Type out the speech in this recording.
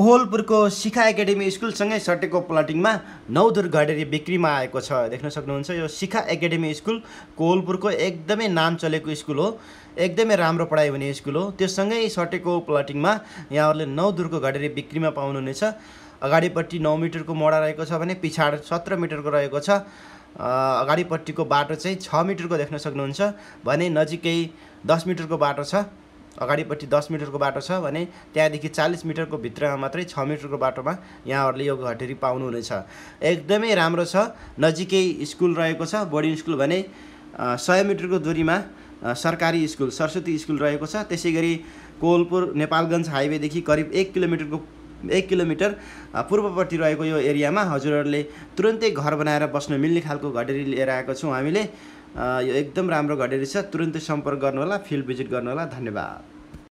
कोहलपुरको शिखा academy स्कुलसँगै सटेको प्लटिङमा नौधुर घडेरी बिक्रीमा आएको छ देख्न सक्नुहुन्छ यो शिखा एकाडेमी स्कुल कोहलपुरको एकदमै नाम चलेको स्कुल हो एकदमै राम्रो पढाइ हुने स्कुल हो त्योसँगै सटेको प्लटिङमा यहाँहरूले नौधुरको घडेरी बिक्रीमा पाउनुहुनेछ अगाडिपट्टि नौ मिटरको मोडा रहेको छ भने पिछाड सत्र मिटरको रहेको छ अगाडिपट्टिको बाटो चाहिँ छ मिटरको देख्न सक्नुहुन्छ भने नजिकै दस मिटरको बाटो छ अगाडिपट्टि दस मिटरको बाटो छ भने त्यहाँदेखि चालिस मिटरको भित्रमा मात्रै छ मिटरको बाटोमा यहाँहरूले यो घटेरी पाउनुहुनेछ एकदमै राम्रो छ नजिकै स्कुल रहेको छ बोर्डिङ स्कुल भने सय मिटरको दुरीमा सरकारी स्कुल सरस्वती स्कुल रहेको छ त्यसै गरी कोलपुर नेपालगञ्ज हाइवेदेखि करिब एक किलोमिटरको एक किलोमिटर पूर्वपट्टि रहेको यो एरियामा हजुरहरूले तुरन्तै घर बनाएर बस्न मिल्ने खालको घटेरी लिएर आएको छौँ हामीले यो एकदम राम्रो घडेरी छ तुरन्तै सम्पर्क गर्नुहोला फिल्ड भिजिट गर्नुहोला धन्यवाद